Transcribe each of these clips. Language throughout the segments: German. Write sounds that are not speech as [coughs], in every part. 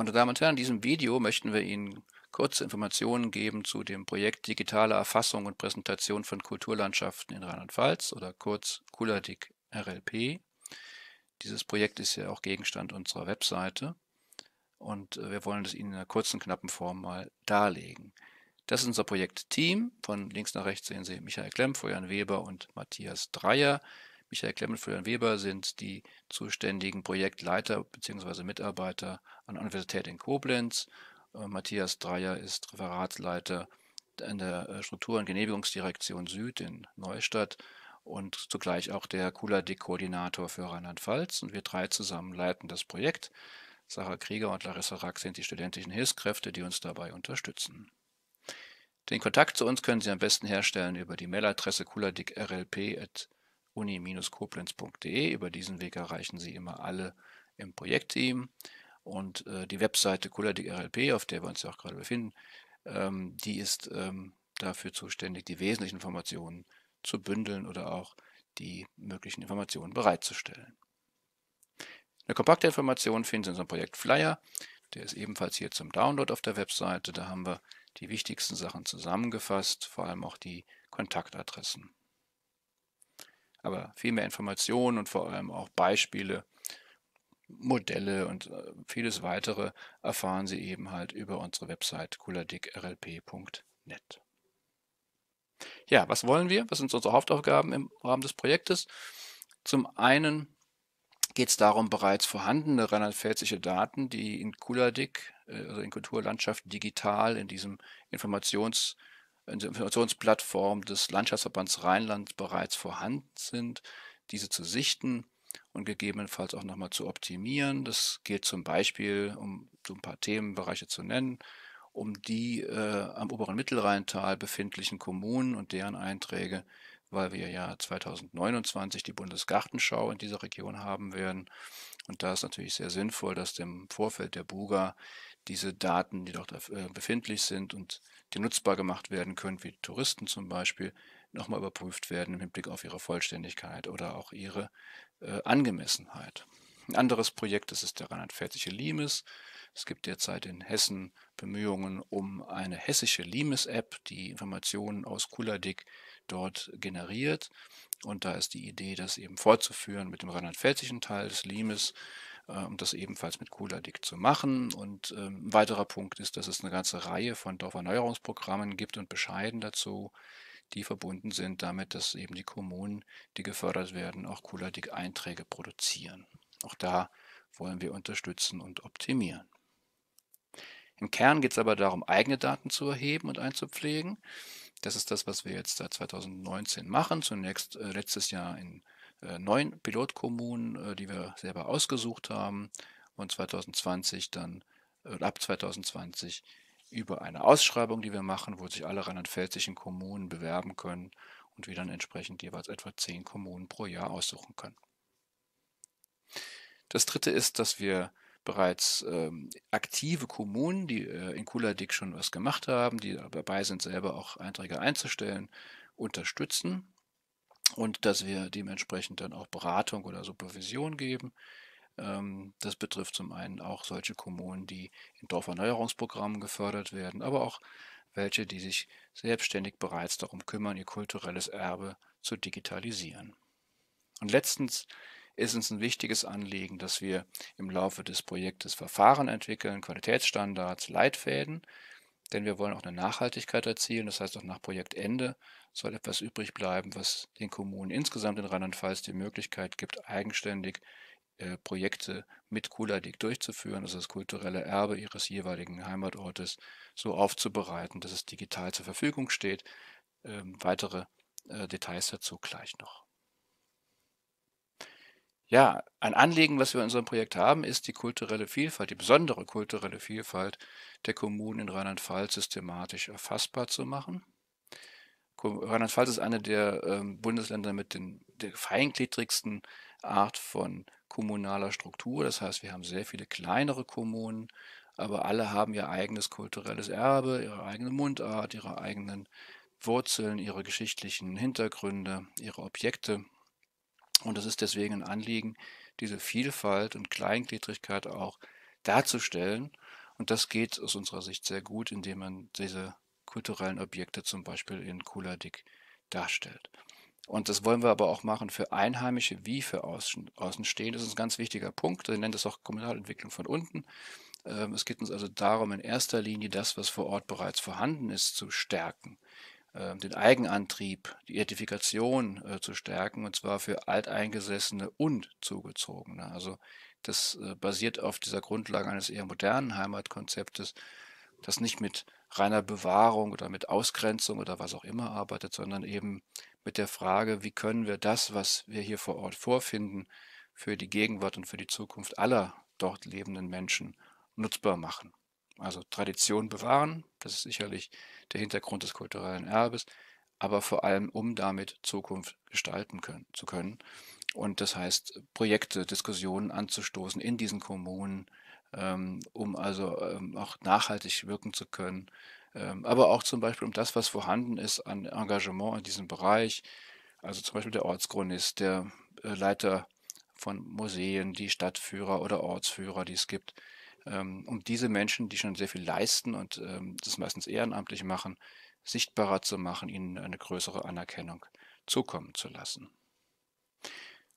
Meine Damen und Herren, in diesem Video möchten wir Ihnen kurze Informationen geben zu dem Projekt Digitale Erfassung und Präsentation von Kulturlandschaften in Rheinland-Pfalz oder kurz KULADIC RLP. Dieses Projekt ist ja auch Gegenstand unserer Webseite und wir wollen es Ihnen in einer kurzen, knappen Form mal darlegen. Das ist unser Projektteam. Von links nach rechts sehen Sie Michael Klemm, Florian Weber und Matthias Dreyer. Michael Klemm Florian Weber sind die zuständigen Projektleiter bzw. Mitarbeiter an der Universität in Koblenz. Äh, Matthias Dreyer ist Referatsleiter in der äh, Struktur- und Genehmigungsdirektion Süd in Neustadt und zugleich auch der KULAD-Koordinator für Rheinland-Pfalz. Und wir drei zusammen leiten das Projekt. Sarah Krieger und Larissa Rack sind die studentischen Hilfskräfte, die uns dabei unterstützen. Den Kontakt zu uns können Sie am besten herstellen über die Mailadresse kuladikrlp.de uni-koblenz.de. Über diesen Weg erreichen Sie immer alle im Projektteam. Und äh, die Webseite Kuladic RLP, auf der wir uns ja auch gerade befinden, ähm, die ist ähm, dafür zuständig, die wesentlichen Informationen zu bündeln oder auch die möglichen Informationen bereitzustellen. Eine kompakte Information finden Sie in unserem Projekt Flyer. Der ist ebenfalls hier zum Download auf der Webseite. Da haben wir die wichtigsten Sachen zusammengefasst, vor allem auch die Kontaktadressen aber viel mehr Informationen und vor allem auch Beispiele, Modelle und äh, vieles weitere erfahren Sie eben halt über unsere Website kuladikrlp.net. Ja, was wollen wir? Was sind unsere Hauptaufgaben im Rahmen des Projektes? Zum einen geht es darum, bereits vorhandene rheinland-pfälzische Daten, die in Kuladik, äh, also in Kulturlandschaft digital in diesem Informations- Informationsplattform des Landschaftsverbands Rheinland bereits vorhanden sind, diese zu sichten und gegebenenfalls auch nochmal zu optimieren. Das gilt zum Beispiel, um so ein paar Themenbereiche zu nennen, um die äh, am oberen Mittelrheintal befindlichen Kommunen und deren Einträge, weil wir ja 2029 die Bundesgartenschau in dieser Region haben werden. Und da ist natürlich sehr sinnvoll, dass dem Vorfeld der Buga diese Daten, die dort äh, befindlich sind und die nutzbar gemacht werden können, wie Touristen zum Beispiel, nochmal überprüft werden im Hinblick auf ihre Vollständigkeit oder auch ihre äh, Angemessenheit. Ein anderes Projekt, das ist der rheinland-pfälzische Limes. Es gibt derzeit in Hessen Bemühungen um eine hessische Limes-App, die Informationen aus Kuladik dort generiert. Und da ist die Idee, das eben fortzuführen mit dem rheinland-pfälzischen Teil des Limes, um ähm, das ebenfalls mit Cooladic zu machen. Und ähm, ein weiterer Punkt ist, dass es eine ganze Reihe von Dorferneuerungsprogrammen gibt und Bescheiden dazu, die verbunden sind damit, dass eben die Kommunen, die gefördert werden, auch Cooladic einträge produzieren. Auch da wollen wir unterstützen und optimieren. Im Kern geht es aber darum, eigene Daten zu erheben und einzupflegen. Das ist das, was wir jetzt seit 2019 machen. Zunächst äh, letztes Jahr in äh, neun Pilotkommunen, äh, die wir selber ausgesucht haben und 2020 dann äh, ab 2020 über eine Ausschreibung, die wir machen, wo sich alle rheinland-pfälzischen Kommunen bewerben können und wir dann entsprechend jeweils etwa zehn Kommunen pro Jahr aussuchen können. Das dritte ist, dass wir bereits ähm, aktive Kommunen, die äh, in Kuladik schon was gemacht haben, die dabei sind, selber auch Einträge einzustellen, unterstützen und dass wir dementsprechend dann auch Beratung oder Supervision geben. Ähm, das betrifft zum einen auch solche Kommunen, die in Dorferneuerungsprogrammen gefördert werden, aber auch welche, die sich selbstständig bereits darum kümmern, ihr kulturelles Erbe zu digitalisieren. Und letztens ist uns ein wichtiges Anliegen, dass wir im Laufe des Projektes Verfahren entwickeln, Qualitätsstandards, Leitfäden, denn wir wollen auch eine Nachhaltigkeit erzielen. Das heißt, auch nach Projektende soll etwas übrig bleiben, was den Kommunen insgesamt in Rheinland-Pfalz die Möglichkeit gibt, eigenständig äh, Projekte mit Kuladik durchzuführen, also das kulturelle Erbe ihres jeweiligen Heimatortes so aufzubereiten, dass es digital zur Verfügung steht. Ähm, weitere äh, Details dazu gleich noch ja, ein Anliegen, was wir in unserem Projekt haben, ist die kulturelle Vielfalt, die besondere kulturelle Vielfalt der Kommunen in Rheinland-Pfalz systematisch erfassbar zu machen. Rheinland-Pfalz ist eine der ähm, Bundesländer mit den, der feingliedrigsten Art von kommunaler Struktur. Das heißt, wir haben sehr viele kleinere Kommunen, aber alle haben ihr eigenes kulturelles Erbe, ihre eigene Mundart, ihre eigenen Wurzeln, ihre geschichtlichen Hintergründe, ihre Objekte. Und es ist deswegen ein Anliegen, diese Vielfalt und Kleingliedrigkeit auch darzustellen. Und das geht aus unserer Sicht sehr gut, indem man diese kulturellen Objekte zum Beispiel in Kuladik darstellt. Und das wollen wir aber auch machen für Einheimische wie für Außenstehende. Das ist ein ganz wichtiger Punkt. Wir nennen das auch Kommunalentwicklung von unten. Ähm, es geht uns also darum, in erster Linie das, was vor Ort bereits vorhanden ist, zu stärken. Ähm, den Eigenantrieb, die Identifikation äh, zu stärken, und zwar für Alteingesessene und Zugezogene. Also das äh, basiert auf dieser Grundlage eines eher modernen Heimatkonzeptes, das nicht mit reiner Bewahrung oder mit Ausgrenzung oder was auch immer arbeitet, sondern eben mit der Frage, wie können wir das, was wir hier vor Ort vorfinden, für die Gegenwart und für die Zukunft aller dort lebenden Menschen nutzbar machen. Also Tradition bewahren, das ist sicherlich der Hintergrund des kulturellen Erbes, aber vor allem, um damit Zukunft gestalten können, zu können. Und das heißt, Projekte, Diskussionen anzustoßen in diesen Kommunen, ähm, um also ähm, auch nachhaltig wirken zu können. Ähm, aber auch zum Beispiel um das, was vorhanden ist an Engagement in diesem Bereich. Also zum Beispiel der Ortschronist, der äh, Leiter von Museen, die Stadtführer oder Ortsführer, die es gibt, ähm, um diese Menschen, die schon sehr viel leisten und ähm, das meistens ehrenamtlich machen, sichtbarer zu machen, ihnen eine größere Anerkennung zukommen zu lassen.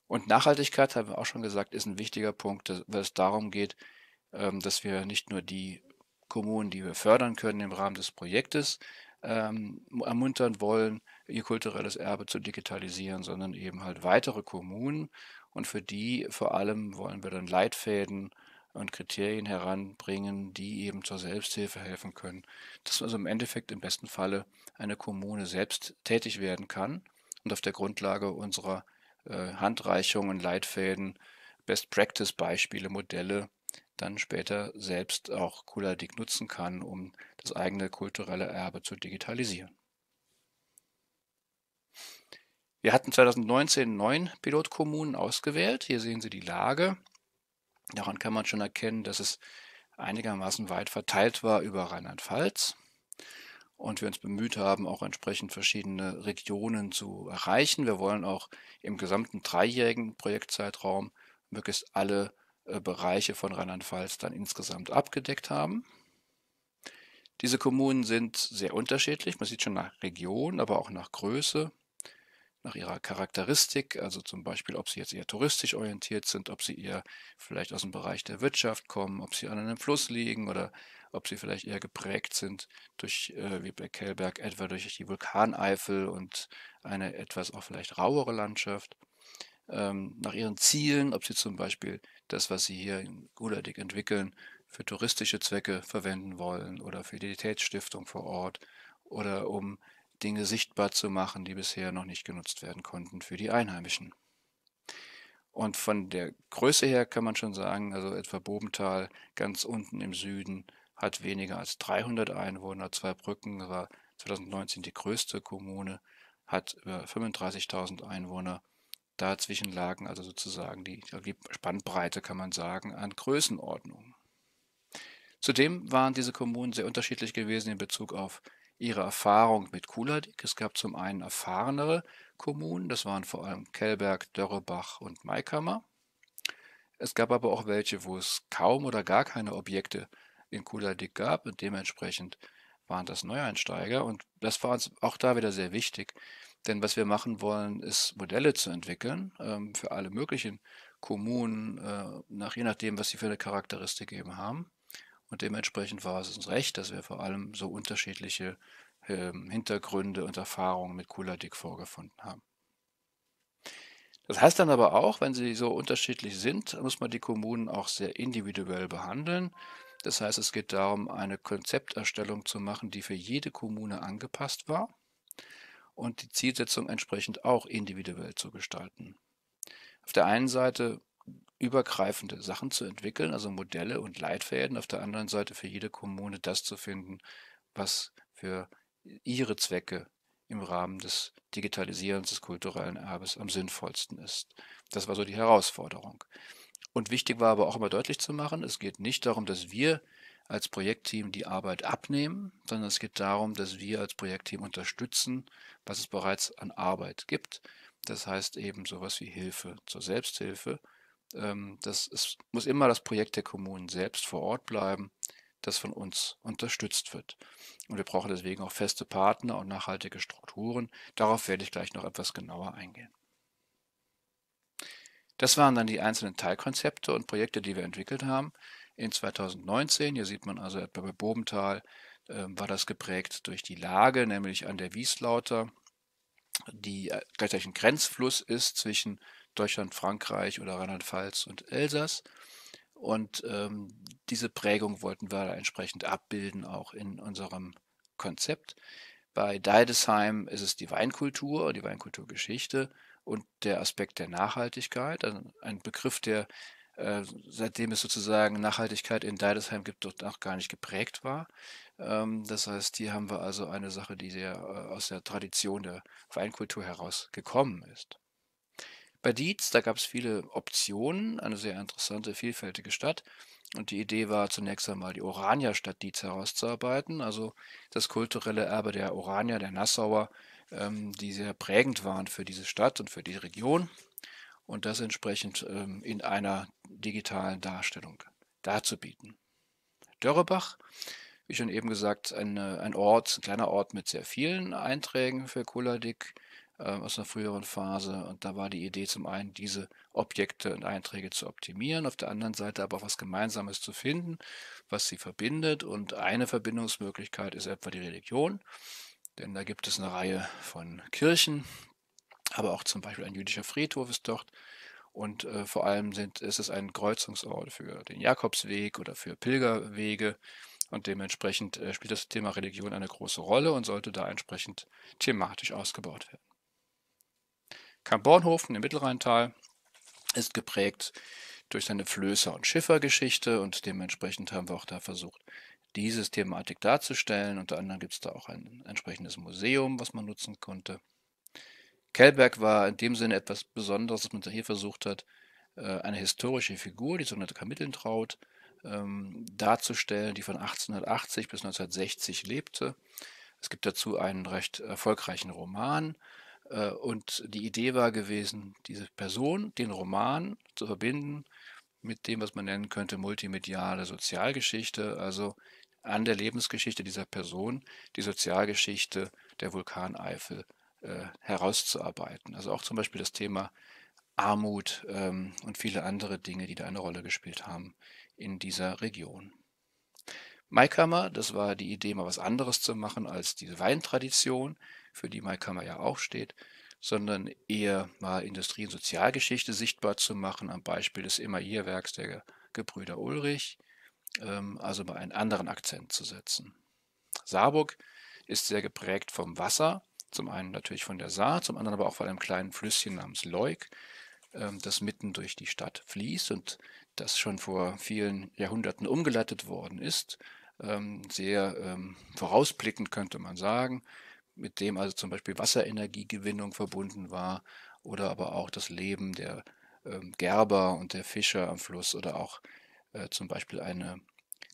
Und Nachhaltigkeit, haben wir auch schon gesagt, ist ein wichtiger Punkt, weil es darum geht, ähm, dass wir nicht nur die Kommunen, die wir fördern können im Rahmen des Projektes, ermuntern wollen, ihr kulturelles Erbe zu digitalisieren, sondern eben halt weitere Kommunen. Und für die vor allem wollen wir dann Leitfäden und Kriterien heranbringen, die eben zur Selbsthilfe helfen können. Dass also im Endeffekt im besten Falle eine Kommune selbst tätig werden kann und auf der Grundlage unserer äh, Handreichungen, Leitfäden, Best Practice Beispiele, Modelle dann später selbst auch Kuladik nutzen kann, um das eigene kulturelle Erbe zu digitalisieren. Wir hatten 2019 neun Pilotkommunen ausgewählt. Hier sehen Sie die Lage. Daran kann man schon erkennen, dass es einigermaßen weit verteilt war über Rheinland-Pfalz und wir uns bemüht haben, auch entsprechend verschiedene Regionen zu erreichen. Wir wollen auch im gesamten dreijährigen Projektzeitraum möglichst alle äh, Bereiche von Rheinland-Pfalz dann insgesamt abgedeckt haben. Diese Kommunen sind sehr unterschiedlich. Man sieht schon nach Region, aber auch nach Größe nach ihrer Charakteristik, also zum Beispiel, ob sie jetzt eher touristisch orientiert sind, ob sie eher vielleicht aus dem Bereich der Wirtschaft kommen, ob sie an einem Fluss liegen oder ob sie vielleicht eher geprägt sind durch, äh, wie bei Kellberg, etwa durch die Vulkaneifel und eine etwas auch vielleicht rauere Landschaft. Ähm, nach ihren Zielen, ob sie zum Beispiel das, was sie hier in Guladig entwickeln, für touristische Zwecke verwenden wollen oder für Identitätsstiftung vor Ort oder um Dinge sichtbar zu machen, die bisher noch nicht genutzt werden konnten für die Einheimischen. Und von der Größe her kann man schon sagen, also etwa Bobental ganz unten im Süden hat weniger als 300 Einwohner, zwei Brücken war 2019 die größte Kommune, hat über 35.000 Einwohner. Dazwischen lagen also sozusagen die, die Spannbreite, kann man sagen, an Größenordnung. Zudem waren diese Kommunen sehr unterschiedlich gewesen in Bezug auf ihre Erfahrung mit Kuladik. Es gab zum einen erfahrenere Kommunen, das waren vor allem Kellberg, Dörrebach und Maikammer. Es gab aber auch welche, wo es kaum oder gar keine Objekte in Kuladik gab und dementsprechend waren das Neueinsteiger und das war uns auch da wieder sehr wichtig, denn was wir machen wollen, ist Modelle zu entwickeln ähm, für alle möglichen Kommunen, äh, nach, je nachdem, was sie für eine Charakteristik eben haben und dementsprechend war es uns recht, dass wir vor allem so unterschiedliche äh, Hintergründe und Erfahrungen mit Kuladik vorgefunden haben. Das heißt dann aber auch, wenn sie so unterschiedlich sind, muss man die Kommunen auch sehr individuell behandeln. Das heißt, es geht darum, eine Konzepterstellung zu machen, die für jede Kommune angepasst war und die Zielsetzung entsprechend auch individuell zu gestalten. Auf der einen Seite übergreifende Sachen zu entwickeln, also Modelle und Leitfäden, auf der anderen Seite für jede Kommune das zu finden, was für ihre Zwecke im Rahmen des Digitalisierens des kulturellen Erbes am sinnvollsten ist. Das war so die Herausforderung. Und wichtig war aber auch immer deutlich zu machen, es geht nicht darum, dass wir als Projektteam die Arbeit abnehmen, sondern es geht darum, dass wir als Projektteam unterstützen, was es bereits an Arbeit gibt. Das heißt eben sowas wie Hilfe zur Selbsthilfe, ähm, das ist, muss immer das Projekt der Kommunen selbst vor Ort bleiben, das von uns unterstützt wird. Und wir brauchen deswegen auch feste Partner und nachhaltige Strukturen. Darauf werde ich gleich noch etwas genauer eingehen. Das waren dann die einzelnen Teilkonzepte und Projekte, die wir entwickelt haben. In 2019, hier sieht man also etwa bei Bobenthal, ähm, war das geprägt durch die Lage, nämlich an der Wieslauter, die äh, gleichzeitig ein Grenzfluss ist zwischen Deutschland, Frankreich oder Rheinland-Pfalz und Elsass. Und ähm, diese Prägung wollten wir entsprechend abbilden, auch in unserem Konzept. Bei Deidesheim ist es die Weinkultur, die Weinkulturgeschichte und der Aspekt der Nachhaltigkeit, also ein Begriff, der äh, seitdem es sozusagen Nachhaltigkeit in Deidesheim gibt, dort auch gar nicht geprägt war. Ähm, das heißt, hier haben wir also eine Sache, die sehr äh, aus der Tradition der Weinkultur herausgekommen ist bei Dietz, da gab es viele Optionen, eine sehr interessante, vielfältige Stadt. Und die Idee war zunächst einmal, die Oranierstadt Dietz herauszuarbeiten, also das kulturelle Erbe der Oranier, der Nassauer, ähm, die sehr prägend waren für diese Stadt und für die Region. Und das entsprechend ähm, in einer digitalen Darstellung darzubieten. Dörrebach, wie schon eben gesagt, eine, ein Ort, ein kleiner Ort mit sehr vielen Einträgen für Kuladik ähm, aus einer früheren Phase. Und da war die Idee zum einen, diese Objekte und Einträge zu optimieren, auf der anderen Seite aber auch was Gemeinsames zu finden, was sie verbindet. Und eine Verbindungsmöglichkeit ist etwa die Religion, denn da gibt es eine Reihe von Kirchen, aber auch zum Beispiel ein jüdischer Friedhof ist dort. Und äh, vor allem sind, ist es ein Kreuzungsort für den Jakobsweg oder für Pilgerwege. Und dementsprechend äh, spielt das Thema Religion eine große Rolle und sollte da entsprechend thematisch ausgebaut werden. Kambornhofen im Mittelrheintal ist geprägt durch seine Flößer- und Schiffergeschichte und dementsprechend haben wir auch da versucht, diese Thematik darzustellen. Unter anderem gibt es da auch ein entsprechendes Museum, was man nutzen konnte. Kellberg war in dem Sinne etwas Besonderes, dass man hier versucht hat, äh, eine historische Figur, die sogenannte Kamittentraut, ähm, darzustellen, die von 1880 bis 1960 lebte. Es gibt dazu einen recht erfolgreichen Roman, äh, und die Idee war gewesen, diese Person, den Roman zu verbinden mit dem, was man nennen könnte, multimediale Sozialgeschichte, also an der Lebensgeschichte dieser Person die Sozialgeschichte der Vulkaneifel äh, herauszuarbeiten. Also auch zum Beispiel das Thema Armut ähm, und viele andere Dinge, die da eine Rolle gespielt haben in dieser Region. Maikammer, das war die Idee, mal was anderes zu machen als diese Weintradition, für die Maikammer ja auch steht, sondern eher mal Industrie- und Sozialgeschichte sichtbar zu machen, am Beispiel des immer ihr Werks der Gebrüder Ulrich, ähm, also mal einen anderen Akzent zu setzen. Saarburg ist sehr geprägt vom Wasser, zum einen natürlich von der Saar, zum anderen aber auch von einem kleinen Flüsschen namens Leuk, ähm, das mitten durch die Stadt fließt und das schon vor vielen Jahrhunderten umgeleitet worden ist. Ähm, sehr vorausblickend könnte man sagen, mit dem also zum Beispiel Wasserenergiegewinnung verbunden war oder aber auch das Leben der ähm, Gerber und der Fischer am Fluss oder auch äh, zum Beispiel eine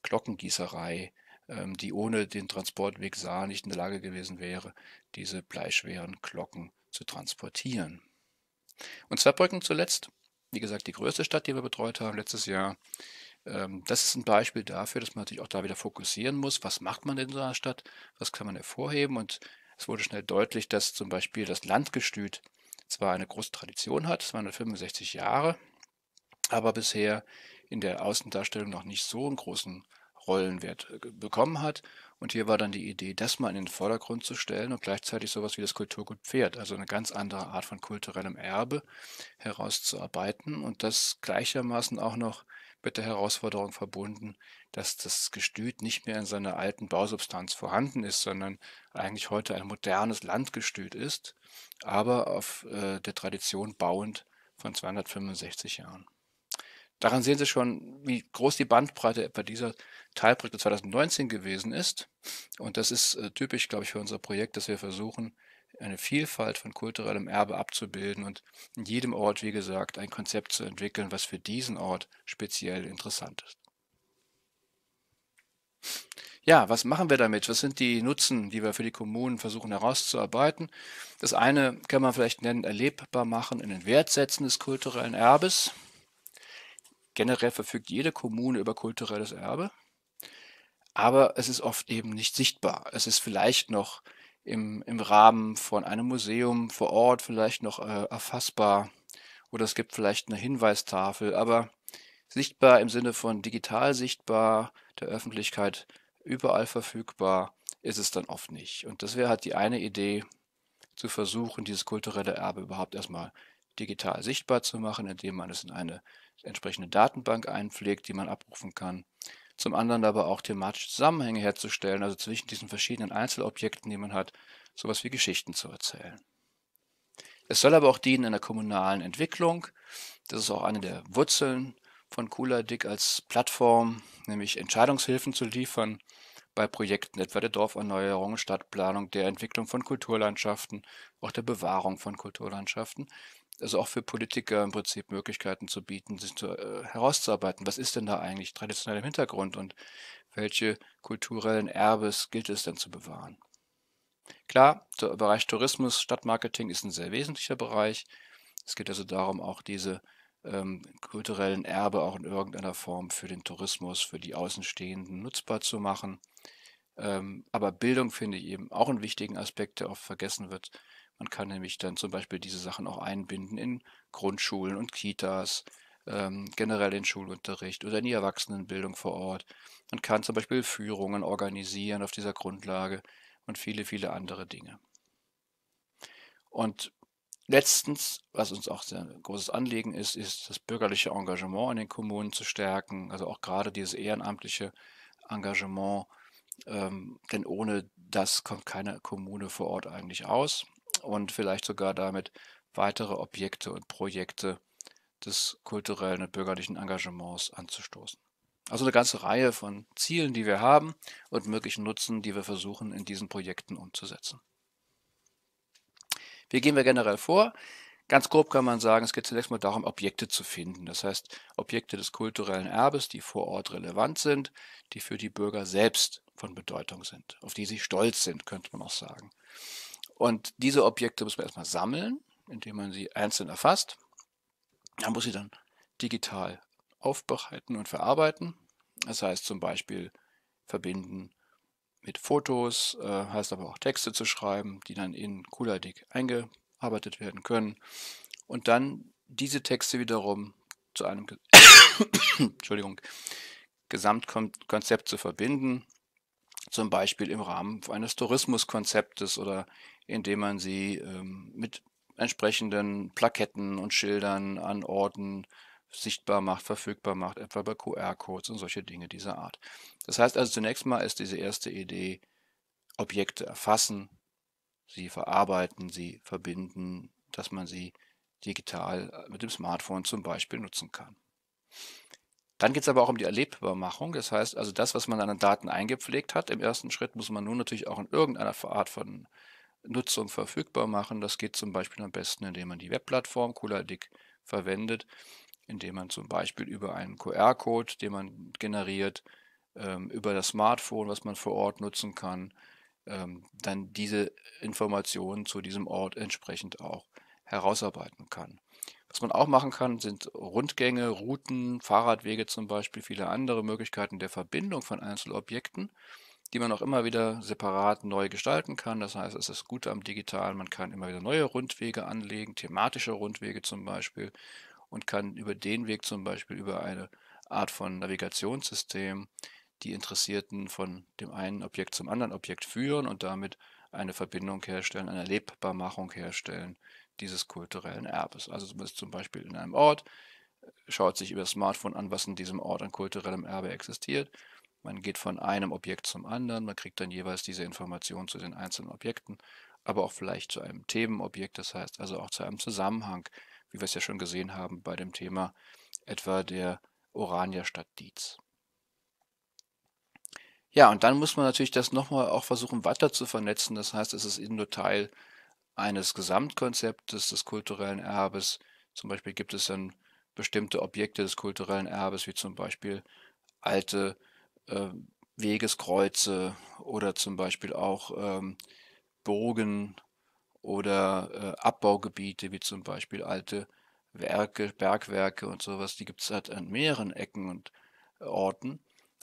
Glockengießerei, ähm, die ohne den Transportweg Saar nicht in der Lage gewesen wäre, diese bleischweren Glocken zu transportieren. Und Zweibrücken zuletzt, wie gesagt, die größte Stadt, die wir betreut haben letztes Jahr. Ähm, das ist ein Beispiel dafür, dass man sich auch da wieder fokussieren muss. Was macht man in so einer Stadt? Was kann man hervorheben? Und es wurde schnell deutlich, dass zum Beispiel das Landgestüt zwar eine große Tradition hat, 265 Jahre, aber bisher in der Außendarstellung noch nicht so einen großen Rollenwert äh, bekommen hat. Und hier war dann die Idee, das mal in den Vordergrund zu stellen und gleichzeitig sowas wie das Kulturgut Pferd, also eine ganz andere Art von kulturellem Erbe herauszuarbeiten und das gleichermaßen auch noch mit der Herausforderung verbunden, dass das Gestüt nicht mehr in seiner alten Bausubstanz vorhanden ist, sondern eigentlich heute ein modernes Landgestüt ist, aber auf äh, der Tradition bauend von 265 Jahren. Daran sehen Sie schon, wie groß die Bandbreite etwa dieser Teilprojekte 2019 gewesen ist. Und das ist äh, typisch, glaube ich, für unser Projekt, dass wir versuchen, eine Vielfalt von kulturellem Erbe abzubilden und in jedem Ort, wie gesagt, ein Konzept zu entwickeln, was für diesen Ort speziell interessant ist. Ja, was machen wir damit? Was sind die Nutzen, die wir für die Kommunen versuchen herauszuarbeiten? Das eine kann man vielleicht nennen, erlebbar machen in den Wertsätzen des kulturellen Erbes. Generell verfügt jede Kommune über kulturelles Erbe, aber es ist oft eben nicht sichtbar. Es ist vielleicht noch im, im Rahmen von einem Museum vor Ort vielleicht noch äh, erfassbar oder es gibt vielleicht eine Hinweistafel, aber sichtbar im Sinne von digital sichtbar, der Öffentlichkeit überall verfügbar, ist es dann oft nicht. Und das wäre halt die eine Idee, zu versuchen, dieses kulturelle Erbe überhaupt erstmal digital sichtbar zu machen, indem man es in eine entsprechende Datenbank einpflegt, die man abrufen kann zum anderen aber auch thematische Zusammenhänge herzustellen, also zwischen diesen verschiedenen Einzelobjekten, die man hat, sowas wie Geschichten zu erzählen. Es soll aber auch dienen in der kommunalen Entwicklung. Das ist auch eine der Wurzeln von Kula Dick als Plattform, nämlich Entscheidungshilfen zu liefern bei Projekten etwa der Dorferneuerung, Stadtplanung, der Entwicklung von Kulturlandschaften, auch der Bewahrung von Kulturlandschaften also auch für Politiker im Prinzip Möglichkeiten zu bieten, sich zu, äh, herauszuarbeiten, was ist denn da eigentlich traditionell im Hintergrund und welche kulturellen Erbes gilt es denn zu bewahren. Klar, der Bereich Tourismus, Stadtmarketing ist ein sehr wesentlicher Bereich. Es geht also darum, auch diese ähm, kulturellen Erbe auch in irgendeiner Form für den Tourismus, für die Außenstehenden nutzbar zu machen. Ähm, aber Bildung finde ich eben auch einen wichtigen Aspekt, der oft vergessen wird. Man kann nämlich dann zum Beispiel diese Sachen auch einbinden in Grundschulen und Kitas, ähm, generell in Schulunterricht oder in die Erwachsenenbildung vor Ort. Man kann zum Beispiel Führungen organisieren auf dieser Grundlage und viele, viele andere Dinge. Und letztens, was uns auch sehr großes Anliegen ist, ist das bürgerliche Engagement in den Kommunen zu stärken, also auch gerade dieses ehrenamtliche Engagement, ähm, denn ohne das kommt keine Kommune vor Ort eigentlich aus und vielleicht sogar damit weitere Objekte und Projekte des kulturellen und bürgerlichen Engagements anzustoßen. Also eine ganze Reihe von Zielen, die wir haben und möglichen Nutzen, die wir versuchen in diesen Projekten umzusetzen. Wie gehen wir generell vor? Ganz grob kann man sagen, es geht zunächst mal darum, Objekte zu finden. Das heißt, Objekte des kulturellen Erbes, die vor Ort relevant sind, die für die Bürger selbst von Bedeutung sind, auf die sie stolz sind, könnte man auch sagen. Und diese Objekte muss man erstmal sammeln, indem man sie einzeln erfasst. Man muss sie dann digital aufbereiten und verarbeiten. Das heißt zum Beispiel verbinden mit Fotos, äh, heißt aber auch Texte zu schreiben, die dann in CoolerDick eingearbeitet werden können. Und dann diese Texte wiederum zu einem Ge [coughs] Entschuldigung, Gesamtkonzept zu verbinden, zum Beispiel im Rahmen eines Tourismuskonzeptes oder indem man sie ähm, mit entsprechenden Plaketten und Schildern an Orten sichtbar macht, verfügbar macht, etwa bei QR-Codes und solche Dinge dieser Art. Das heißt also zunächst mal ist diese erste Idee, Objekte erfassen, sie verarbeiten, sie verbinden, dass man sie digital mit dem Smartphone zum Beispiel nutzen kann. Dann geht es aber auch um die Erlebbarmachung. Das heißt also, das, was man an den Daten eingepflegt hat, im ersten Schritt muss man nun natürlich auch in irgendeiner Art von Nutzung verfügbar machen. Das geht zum Beispiel am besten, indem man die Webplattform CoolerDick verwendet, indem man zum Beispiel über einen QR-Code, den man generiert, ähm, über das Smartphone, was man vor Ort nutzen kann, ähm, dann diese Informationen zu diesem Ort entsprechend auch herausarbeiten kann. Was man auch machen kann, sind Rundgänge, Routen, Fahrradwege zum Beispiel, viele andere Möglichkeiten der Verbindung von Einzelobjekten. Objekten die man auch immer wieder separat neu gestalten kann. Das heißt, es ist gut am Digitalen, man kann immer wieder neue Rundwege anlegen, thematische Rundwege zum Beispiel, und kann über den Weg zum Beispiel über eine Art von Navigationssystem die Interessierten von dem einen Objekt zum anderen Objekt führen und damit eine Verbindung herstellen, eine Erlebbarmachung herstellen dieses kulturellen Erbes. Also man ist zum Beispiel in einem Ort, schaut sich über das Smartphone an, was in diesem Ort an kulturellem Erbe existiert man geht von einem Objekt zum anderen, man kriegt dann jeweils diese Informationen zu den einzelnen Objekten, aber auch vielleicht zu einem Themenobjekt, das heißt also auch zu einem Zusammenhang, wie wir es ja schon gesehen haben bei dem Thema etwa der Oranierstadt Dietz. Ja, und dann muss man natürlich das nochmal auch versuchen weiter zu vernetzen. Das heißt, es ist eben nur Teil eines Gesamtkonzeptes des kulturellen Erbes. Zum Beispiel gibt es dann bestimmte Objekte des kulturellen Erbes, wie zum Beispiel alte äh, Wegeskreuze oder zum Beispiel auch ähm, Burgen oder äh, Abbaugebiete, wie zum Beispiel alte Werke, Bergwerke und sowas, die gibt es halt an mehreren Ecken und Orten.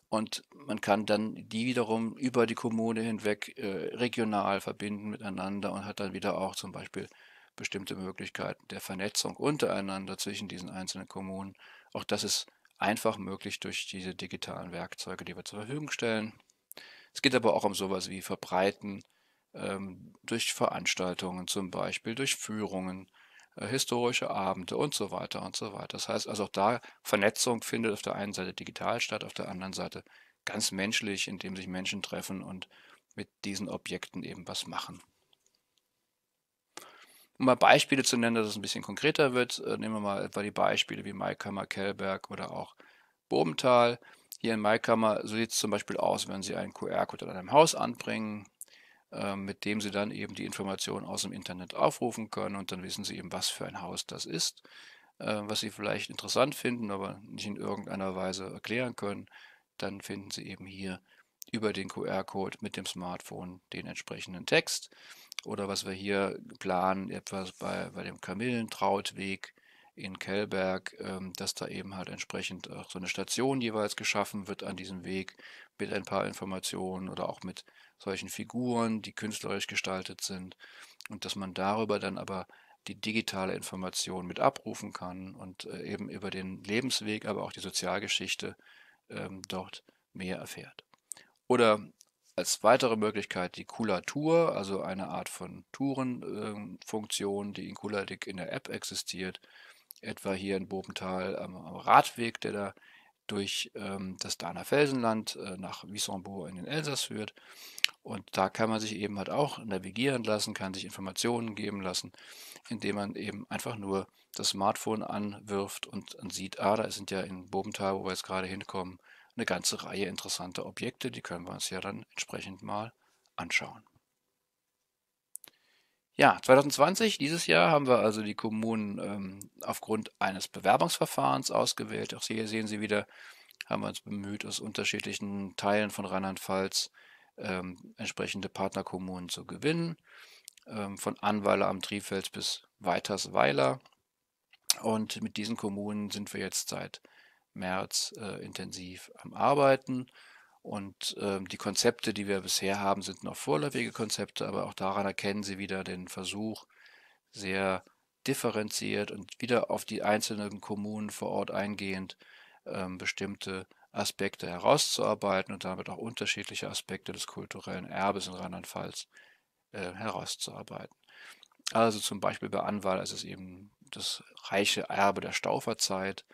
Und man kann dann die wiederum über die Kommune hinweg äh, regional verbinden miteinander und hat dann wieder auch zum Beispiel bestimmte Möglichkeiten der Vernetzung untereinander zwischen diesen einzelnen Kommunen. Auch das ist einfach möglich durch diese digitalen Werkzeuge, die wir zur Verfügung stellen. Es geht aber auch um sowas wie Verbreiten ähm, durch Veranstaltungen zum Beispiel, durch Führungen, äh, historische Abende und so weiter und so weiter. Das heißt also auch da, Vernetzung findet auf der einen Seite digital statt, auf der anderen Seite ganz menschlich, indem sich Menschen treffen und mit diesen Objekten eben was machen. Um mal Beispiele zu nennen, dass es ein bisschen konkreter wird, äh, nehmen wir mal etwa die Beispiele wie Maikammer, Kellberg oder auch Bobenthal. Hier in Maikammer, so sieht es zum Beispiel aus, wenn Sie einen QR-Code an einem Haus anbringen, ähm, mit dem Sie dann eben die Informationen aus dem Internet aufrufen können und dann wissen Sie eben, was für ein Haus das ist, äh, was Sie vielleicht interessant finden, aber nicht in irgendeiner Weise erklären können. Dann finden Sie eben hier über den QR-Code mit dem Smartphone den entsprechenden Text. Oder was wir hier planen, etwas bei, bei dem Kamillentrautweg in Kellberg, ähm, dass da eben halt entsprechend auch so eine Station jeweils geschaffen wird an diesem Weg mit ein paar Informationen oder auch mit solchen Figuren, die künstlerisch gestaltet sind und dass man darüber dann aber die digitale Information mit abrufen kann und äh, eben über den Lebensweg, aber auch die Sozialgeschichte ähm, dort mehr erfährt. Oder als weitere Möglichkeit die Tour, also eine Art von Tourenfunktion, äh, die in Kuladik in der App existiert, etwa hier in Bobenthal am, am Radweg, der da durch ähm, das Dahner Felsenland äh, nach Wissembourg in den Elsass führt. Und da kann man sich eben halt auch navigieren lassen, kann sich Informationen geben lassen, indem man eben einfach nur das Smartphone anwirft und, und sieht, ah, da sind ja in Bobenthal, wo wir jetzt gerade hinkommen, eine ganze Reihe interessanter Objekte, die können wir uns ja dann entsprechend mal anschauen. Ja, 2020, dieses Jahr, haben wir also die Kommunen ähm, aufgrund eines Bewerbungsverfahrens ausgewählt. Auch hier sehen Sie wieder, haben wir uns bemüht, aus unterschiedlichen Teilen von Rheinland-Pfalz ähm, entsprechende Partnerkommunen zu gewinnen. Ähm, von Anweiler am Trifels bis Weitersweiler. Und mit diesen Kommunen sind wir jetzt seit März äh, intensiv am Arbeiten. Und ähm, die Konzepte, die wir bisher haben, sind noch vorläufige Konzepte, aber auch daran erkennen Sie wieder den Versuch, sehr differenziert und wieder auf die einzelnen Kommunen vor Ort eingehend ähm, bestimmte Aspekte herauszuarbeiten und damit auch unterschiedliche Aspekte des kulturellen Erbes in Rheinland-Pfalz äh, herauszuarbeiten. Also zum Beispiel bei Anwal ist es eben das reiche Erbe der Stauferzeit,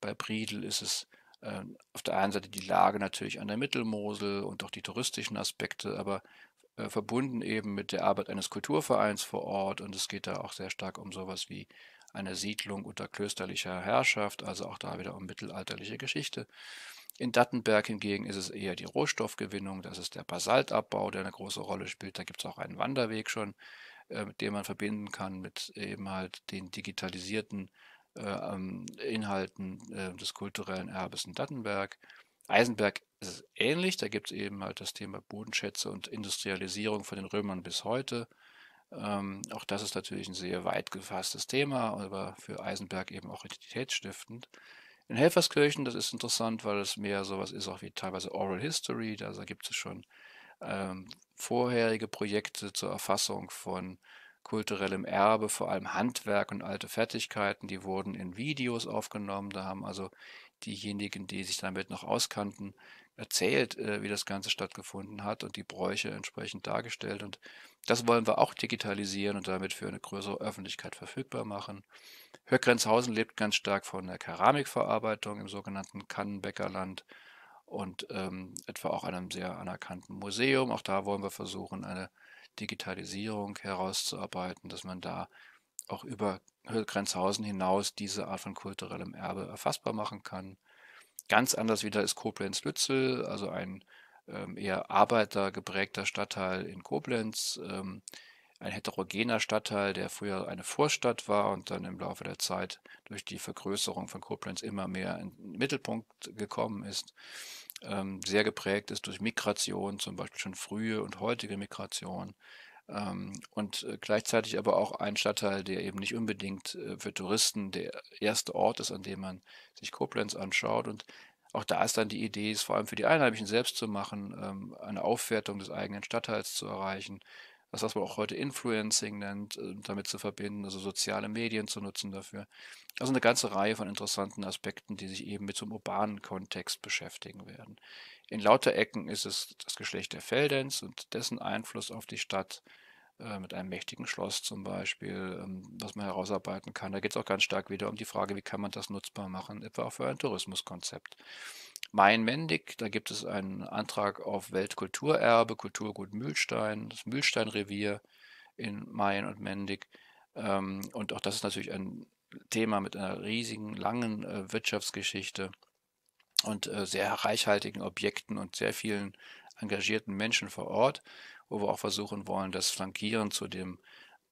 bei Briedel ist es äh, auf der einen Seite die Lage natürlich an der Mittelmosel und auch die touristischen Aspekte, aber äh, verbunden eben mit der Arbeit eines Kulturvereins vor Ort und es geht da auch sehr stark um sowas wie eine Siedlung unter klösterlicher Herrschaft, also auch da wieder um mittelalterliche Geschichte. In Dattenberg hingegen ist es eher die Rohstoffgewinnung, das ist der Basaltabbau, der eine große Rolle spielt. Da gibt es auch einen Wanderweg schon, äh, den man verbinden kann mit eben halt den digitalisierten äh, Inhalten äh, des kulturellen Erbes in Dattenberg. Eisenberg ist es ähnlich, da gibt es eben halt das Thema Bodenschätze und Industrialisierung von den Römern bis heute. Ähm, auch das ist natürlich ein sehr weit gefasstes Thema, aber für Eisenberg eben auch identitätsstiftend. In Helferskirchen, das ist interessant, weil es mehr sowas ist, auch wie teilweise Oral History, da gibt es schon ähm, vorherige Projekte zur Erfassung von kulturellem Erbe, vor allem Handwerk und alte Fertigkeiten, die wurden in Videos aufgenommen. Da haben also diejenigen, die sich damit noch auskannten, erzählt, äh, wie das Ganze stattgefunden hat und die Bräuche entsprechend dargestellt. Und das wollen wir auch digitalisieren und damit für eine größere Öffentlichkeit verfügbar machen. Höckrenzhausen lebt ganz stark von der Keramikverarbeitung im sogenannten Kannenbäckerland und ähm, etwa auch einem sehr anerkannten Museum. Auch da wollen wir versuchen, eine Digitalisierung herauszuarbeiten, dass man da auch über Grenzhausen hinaus diese Art von kulturellem Erbe erfassbar machen kann. Ganz anders wieder ist Koblenz-Lützel, also ein ähm, eher arbeitergeprägter Stadtteil in Koblenz, ähm, ein heterogener Stadtteil, der früher eine Vorstadt war und dann im Laufe der Zeit durch die Vergrößerung von Koblenz immer mehr in den Mittelpunkt gekommen ist ähm, sehr geprägt ist durch Migration, zum Beispiel schon frühe und heutige Migration. Ähm, und äh, gleichzeitig aber auch ein Stadtteil, der eben nicht unbedingt äh, für Touristen der erste Ort ist, an dem man sich Koblenz anschaut. Und auch da ist dann die Idee, es vor allem für die Einheimischen selbst zu machen, ähm, eine Aufwertung des eigenen Stadtteils zu erreichen, das, was man auch heute Influencing nennt, äh, damit zu verbinden, also soziale Medien zu nutzen dafür. Also eine ganze Reihe von interessanten Aspekten, die sich eben mit so einem urbanen Kontext beschäftigen werden. In lauter Ecken ist es das Geschlecht der Feldens und dessen Einfluss auf die Stadt, äh, mit einem mächtigen Schloss zum Beispiel, was ähm, man herausarbeiten kann. Da geht es auch ganz stark wieder um die Frage, wie kann man das nutzbar machen, etwa auch für ein Tourismuskonzept. Mainwendig, da gibt es einen Antrag auf Weltkulturerbe, Kulturgut Mühlstein, das Mühlsteinrevier in Mayen und Mendig. Ähm, und auch das ist natürlich ein Thema mit einer riesigen, langen äh, Wirtschaftsgeschichte und äh, sehr reichhaltigen Objekten und sehr vielen engagierten Menschen vor Ort wo wir auch versuchen wollen, das Flankieren zu dem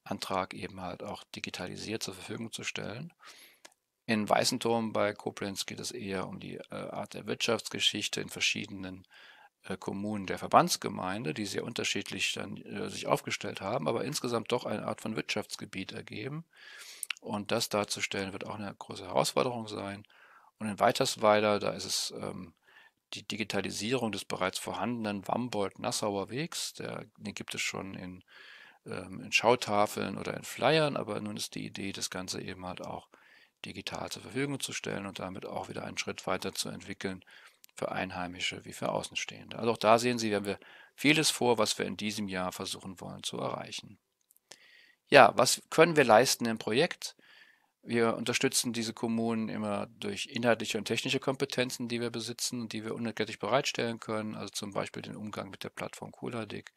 Antrag eben halt auch digitalisiert zur Verfügung zu stellen. In Weißenturm bei Koblenz geht es eher um die äh, Art der Wirtschaftsgeschichte in verschiedenen äh, Kommunen der Verbandsgemeinde, die sehr unterschiedlich dann äh, sich aufgestellt haben, aber insgesamt doch eine Art von Wirtschaftsgebiet ergeben. Und das darzustellen wird auch eine große Herausforderung sein. Und in Weitersweiler, da ist es ähm, die Digitalisierung des bereits vorhandenen Wambold-Nassauer Wegs. Der, den gibt es schon in, ähm, in Schautafeln oder in Flyern, aber nun ist die Idee, das Ganze eben halt auch digital zur Verfügung zu stellen und damit auch wieder einen Schritt weiter zu entwickeln für Einheimische wie für Außenstehende. Also auch da sehen Sie, wir haben wir vieles vor, was wir in diesem Jahr versuchen wollen zu erreichen. Ja, was können wir leisten im Projekt? Wir unterstützen diese Kommunen immer durch inhaltliche und technische Kompetenzen, die wir besitzen und die wir unentgeltlich bereitstellen können, also zum Beispiel den Umgang mit der Plattform Kuladic,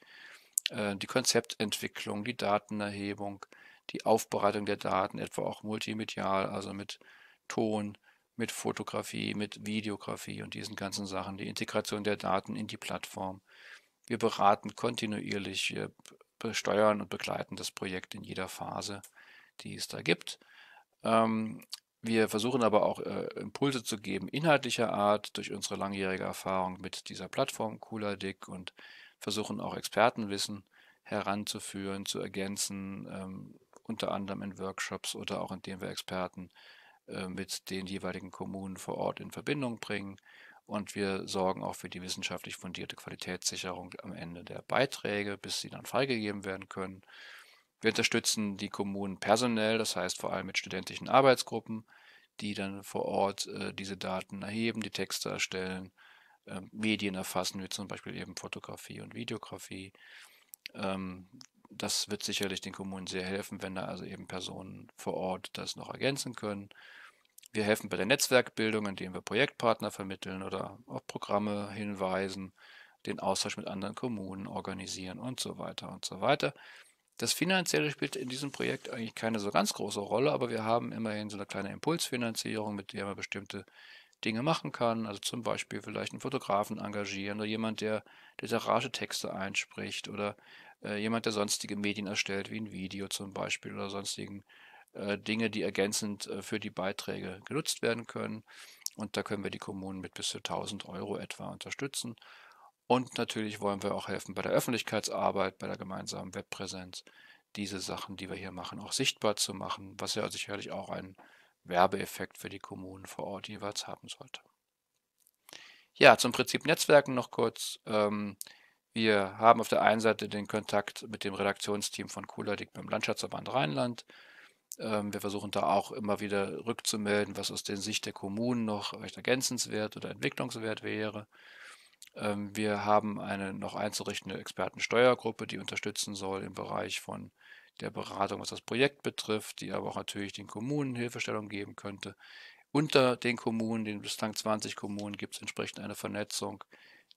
äh, die Konzeptentwicklung, die Datenerhebung, die Aufbereitung der Daten, etwa auch multimedial, also mit Ton, mit Fotografie, mit Videografie und diesen ganzen Sachen, die Integration der Daten in die Plattform. Wir beraten kontinuierlich, wir besteuern und begleiten das Projekt in jeder Phase, die es da gibt. Ähm, wir versuchen aber auch äh, Impulse zu geben, inhaltlicher Art, durch unsere langjährige Erfahrung mit dieser Plattform Cooler Dick und versuchen auch Expertenwissen heranzuführen, zu ergänzen, ähm, unter anderem in Workshops oder auch indem wir Experten äh, mit den jeweiligen Kommunen vor Ort in Verbindung bringen. Und wir sorgen auch für die wissenschaftlich fundierte Qualitätssicherung am Ende der Beiträge, bis sie dann freigegeben werden können. Wir unterstützen die Kommunen personell, das heißt vor allem mit studentischen Arbeitsgruppen, die dann vor Ort äh, diese Daten erheben, die Texte erstellen, äh, Medien erfassen, wie zum Beispiel eben Fotografie und Videografie. Ähm, das wird sicherlich den Kommunen sehr helfen, wenn da also eben Personen vor Ort das noch ergänzen können. Wir helfen bei der Netzwerkbildung, indem wir Projektpartner vermitteln oder auf Programme hinweisen, den Austausch mit anderen Kommunen organisieren und so weiter und so weiter. Das Finanzielle spielt in diesem Projekt eigentlich keine so ganz große Rolle, aber wir haben immerhin so eine kleine Impulsfinanzierung, mit der man bestimmte Dinge machen kann. Also zum Beispiel vielleicht einen Fotografen engagieren oder jemand, der Literaratexte einspricht oder äh, jemand, der sonstige Medien erstellt, wie ein Video zum Beispiel oder sonstigen äh, Dinge, die ergänzend äh, für die Beiträge genutzt werden können. Und da können wir die Kommunen mit bis zu 1000 Euro etwa unterstützen. Und natürlich wollen wir auch helfen bei der Öffentlichkeitsarbeit, bei der gemeinsamen Webpräsenz, diese Sachen, die wir hier machen, auch sichtbar zu machen, was ja sicherlich auch einen Werbeeffekt für die Kommunen vor Ort jeweils haben sollte. Ja, zum Prinzip Netzwerken noch kurz. Ähm, wir haben auf der einen Seite den Kontakt mit dem Redaktionsteam von Kuladik beim Landschaftsverband Rheinland. Ähm, wir versuchen da auch immer wieder rückzumelden, was aus der Sicht der Kommunen noch vielleicht ergänzenswert oder entwicklungswert wäre. Ähm, wir haben eine noch einzurichtende Expertensteuergruppe, die unterstützen soll im Bereich von der Beratung, was das Projekt betrifft, die aber auch natürlich den Kommunen Hilfestellung geben könnte. Unter den Kommunen, den bislang 20 Kommunen, gibt es entsprechend eine Vernetzung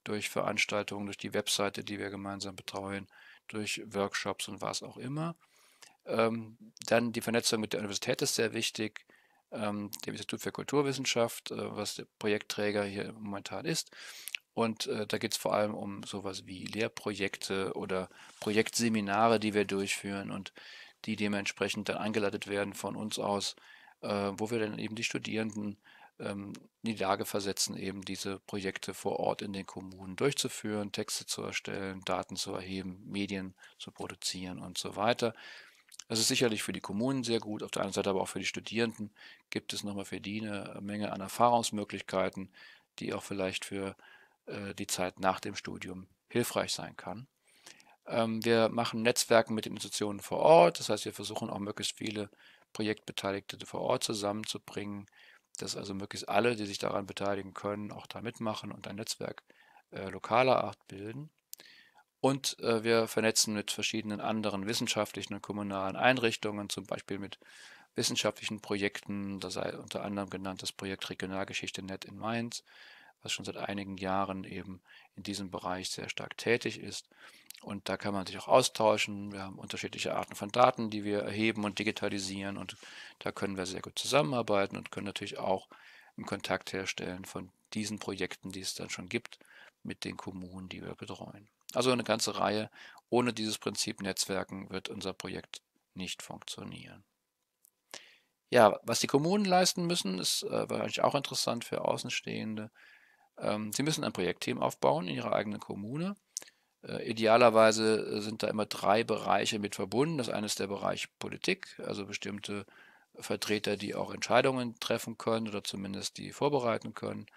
durch Veranstaltungen, durch die Webseite, die wir gemeinsam betreuen, durch Workshops und was auch immer. Ähm, dann die Vernetzung mit der Universität ist sehr wichtig, ähm, dem Institut für Kulturwissenschaft, äh, was der Projektträger hier momentan ist. Und äh, da geht es vor allem um sowas wie Lehrprojekte oder Projektseminare, die wir durchführen und die dementsprechend dann eingeleitet werden von uns aus, äh, wo wir dann eben die Studierenden ähm, in die Lage versetzen, eben diese Projekte vor Ort in den Kommunen durchzuführen, Texte zu erstellen, Daten zu erheben, Medien zu produzieren und so weiter. Das ist sicherlich für die Kommunen sehr gut, auf der einen Seite aber auch für die Studierenden gibt es nochmal für die eine Menge an Erfahrungsmöglichkeiten, die auch vielleicht für äh, die Zeit nach dem Studium hilfreich sein kann. Ähm, wir machen Netzwerke mit den Institutionen vor Ort, das heißt, wir versuchen auch möglichst viele Projektbeteiligte vor Ort zusammenzubringen, dass also möglichst alle, die sich daran beteiligen können, auch da mitmachen und ein Netzwerk äh, lokaler Art bilden. Und äh, wir vernetzen mit verschiedenen anderen wissenschaftlichen und kommunalen Einrichtungen, zum Beispiel mit wissenschaftlichen Projekten, da sei unter anderem genannt das Projekt Regionalgeschichte NET in Mainz, was schon seit einigen Jahren eben in diesem Bereich sehr stark tätig ist. Und da kann man sich auch austauschen. Wir haben unterschiedliche Arten von Daten, die wir erheben und digitalisieren. Und da können wir sehr gut zusammenarbeiten und können natürlich auch einen Kontakt herstellen von diesen Projekten, die es dann schon gibt, mit den Kommunen, die wir betreuen. Also eine ganze Reihe. Ohne dieses Prinzip Netzwerken wird unser Projekt nicht funktionieren. Ja, was die Kommunen leisten müssen, ist äh, wahrscheinlich auch interessant für Außenstehende. Ähm, sie müssen ein Projektteam aufbauen in Ihrer eigenen Kommune. Äh, idealerweise äh, sind da immer drei Bereiche mit verbunden. Das eine ist der Bereich Politik, also bestimmte Vertreter, die auch Entscheidungen treffen können oder zumindest die vorbereiten können.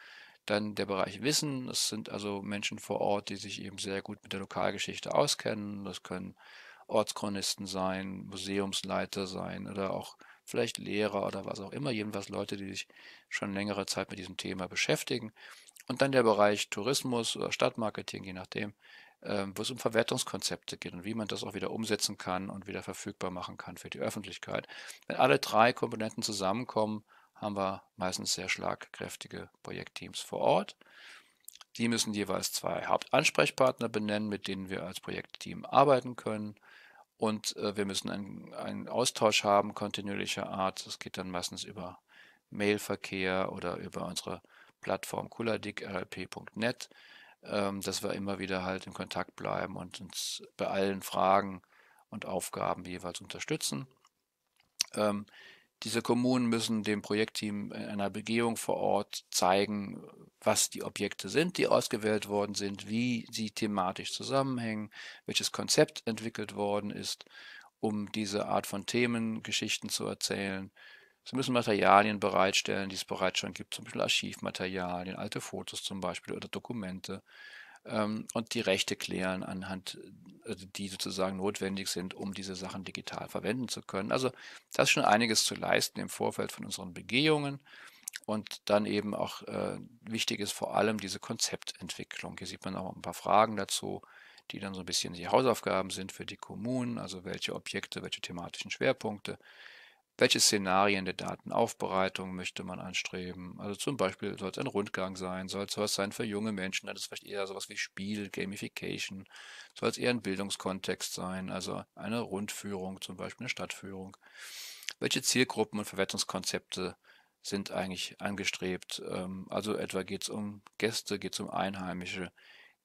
Dann der Bereich Wissen, das sind also Menschen vor Ort, die sich eben sehr gut mit der Lokalgeschichte auskennen. Das können Ortschronisten sein, Museumsleiter sein oder auch vielleicht Lehrer oder was auch immer, jedenfalls Leute, die sich schon längere Zeit mit diesem Thema beschäftigen. Und dann der Bereich Tourismus oder Stadtmarketing, je nachdem, ähm, wo es um Verwertungskonzepte geht und wie man das auch wieder umsetzen kann und wieder verfügbar machen kann für die Öffentlichkeit. Wenn alle drei Komponenten zusammenkommen, haben wir meistens sehr schlagkräftige Projektteams vor Ort. Die müssen jeweils zwei Hauptansprechpartner benennen, mit denen wir als Projektteam arbeiten können. Und äh, wir müssen einen, Austausch haben, kontinuierlicher Art. Das geht dann meistens über Mailverkehr oder über unsere Plattform kuladikrlp.net, ähm, dass wir immer wieder halt in Kontakt bleiben und uns bei allen Fragen und Aufgaben jeweils unterstützen. Ähm, diese Kommunen müssen dem Projektteam in einer Begehung vor Ort zeigen, was die Objekte sind, die ausgewählt worden sind, wie sie thematisch zusammenhängen, welches Konzept entwickelt worden ist, um diese Art von Themengeschichten zu erzählen. Sie müssen Materialien bereitstellen, die es bereits schon gibt, zum Beispiel Archivmaterialien, alte Fotos zum Beispiel oder Dokumente ähm, und die Rechte klären anhand, also die sozusagen notwendig sind, um diese Sachen digital verwenden zu können. Also das ist schon einiges zu leisten im Vorfeld von unseren Begehungen. Und dann eben auch äh, wichtig ist vor allem diese Konzeptentwicklung. Hier sieht man auch ein paar Fragen dazu, die dann so ein bisschen die Hausaufgaben sind für die Kommunen, also welche Objekte, welche thematischen Schwerpunkte, welche Szenarien der Datenaufbereitung möchte man anstreben. Also zum Beispiel soll es ein Rundgang sein, soll es sowas sein für junge Menschen, dann ist es vielleicht eher sowas wie Spiel, Gamification, soll es eher ein Bildungskontext sein, also eine Rundführung, zum Beispiel eine Stadtführung. Welche Zielgruppen und Verwertungskonzepte sind eigentlich angestrebt? Ähm, also etwa geht es um Gäste, geht es um Einheimische,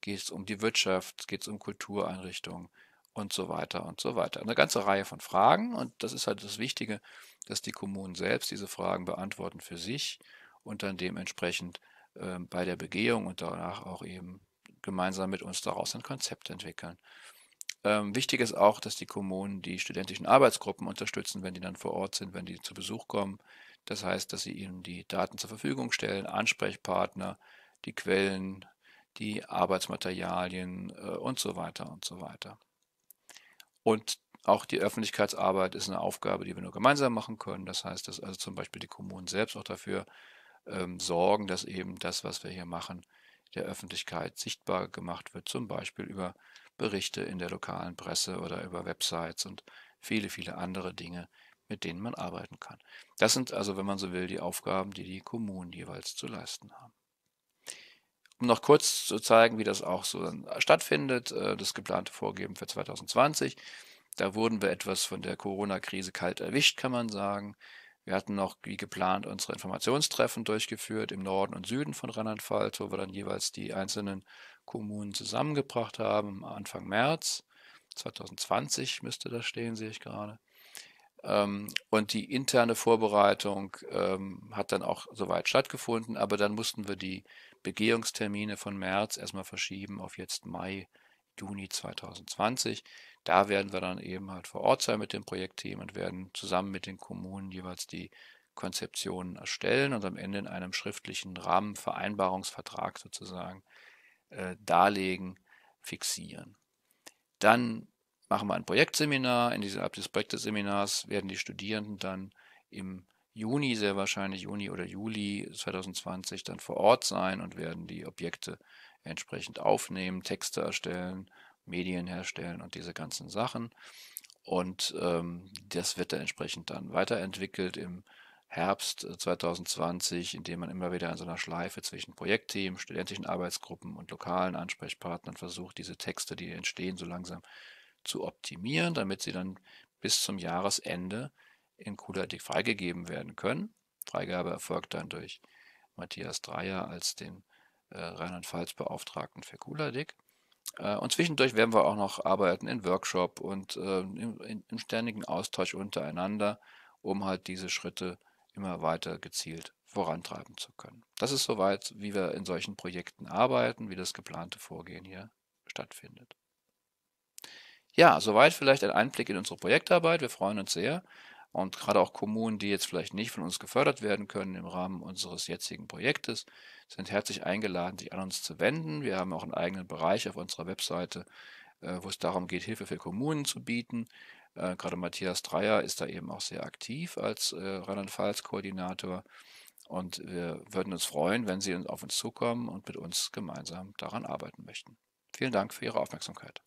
geht es um die Wirtschaft, geht es um Kultureinrichtungen und so weiter und so weiter. Eine ganze Reihe von Fragen und das ist halt das Wichtige, dass die Kommunen selbst diese Fragen beantworten für sich und dann dementsprechend äh, bei der Begehung und danach auch eben gemeinsam mit uns daraus ein Konzept entwickeln. Ähm, wichtig ist auch, dass die Kommunen die studentischen Arbeitsgruppen unterstützen, wenn die dann vor Ort sind, wenn die zu Besuch kommen. Das heißt, dass sie ihnen die Daten zur Verfügung stellen, Ansprechpartner, die Quellen, die Arbeitsmaterialien äh, und so weiter und so weiter. Und auch die Öffentlichkeitsarbeit ist eine Aufgabe, die wir nur gemeinsam machen können. Das heißt, dass also zum Beispiel die Kommunen selbst auch dafür ähm, sorgen, dass eben das, was wir hier machen, der Öffentlichkeit sichtbar gemacht wird, zum Beispiel über Berichte in der lokalen Presse oder über Websites und viele, viele andere Dinge, mit denen man arbeiten kann. Das sind also, wenn man so will, die Aufgaben, die die Kommunen jeweils zu leisten haben um noch kurz zu zeigen, wie das auch so stattfindet, äh, das geplante Vorgeben für 2020. Da wurden wir etwas von der Corona-Krise kalt erwischt, kann man sagen. Wir hatten noch, wie geplant, unsere Informationstreffen durchgeführt im Norden und Süden von Rheinland-Pfalz, wo wir dann jeweils die einzelnen Kommunen zusammengebracht haben, Anfang März 2020 müsste das stehen, sehe ich gerade. Ähm, und die interne Vorbereitung ähm, hat dann auch soweit stattgefunden, aber dann mussten wir die Begehungstermine von März erstmal verschieben auf jetzt Mai, Juni 2020. Da werden wir dann eben halt vor Ort sein mit dem Projektteam und werden zusammen mit den Kommunen jeweils die Konzeptionen erstellen und am Ende in einem schriftlichen Rahmen, Vereinbarungsvertrag sozusagen, äh, darlegen, fixieren. Dann machen wir ein Projektseminar. In diesem ab des Projekteseminars werden die Studierenden dann im Juni, sehr wahrscheinlich Juni oder Juli 2020 dann vor Ort sein und werden die Objekte entsprechend aufnehmen, Texte erstellen, Medien herstellen und diese ganzen Sachen. Und ähm, das wird dann entsprechend dann weiterentwickelt im Herbst 2020, äh, indem man immer wieder in so einer Schleife zwischen Projektteam, studentischen Arbeitsgruppen und lokalen Ansprechpartnern versucht, diese Texte, die entstehen, so langsam zu optimieren, damit sie dann bis zum Jahresende in CoolID freigegeben werden können. Freigabe erfolgt dann durch Matthias Dreier als den äh, Rheinland-Pfalz-Beauftragten für CoolID. Äh, und zwischendurch werden wir auch noch arbeiten in Workshop und äh, im, im ständigen Austausch untereinander, um halt diese Schritte immer weiter gezielt vorantreiben zu können. Das ist soweit, wie wir in solchen Projekten arbeiten, wie das geplante Vorgehen hier stattfindet. Ja, soweit vielleicht ein Einblick in unsere Projektarbeit. Wir freuen uns sehr, und gerade auch Kommunen, die jetzt vielleicht nicht von uns gefördert werden können im Rahmen unseres jetzigen Projektes, sind herzlich eingeladen, sich an uns zu wenden. Wir haben auch einen eigenen Bereich auf unserer Webseite, äh, wo es darum geht, Hilfe für Kommunen zu bieten. Äh, gerade Matthias Dreier ist da eben auch sehr aktiv als äh, Rheinland-Pfalz-Koordinator. Und wir würden uns freuen, wenn Sie auf uns zukommen und mit uns gemeinsam daran arbeiten möchten. Vielen Dank für Ihre Aufmerksamkeit.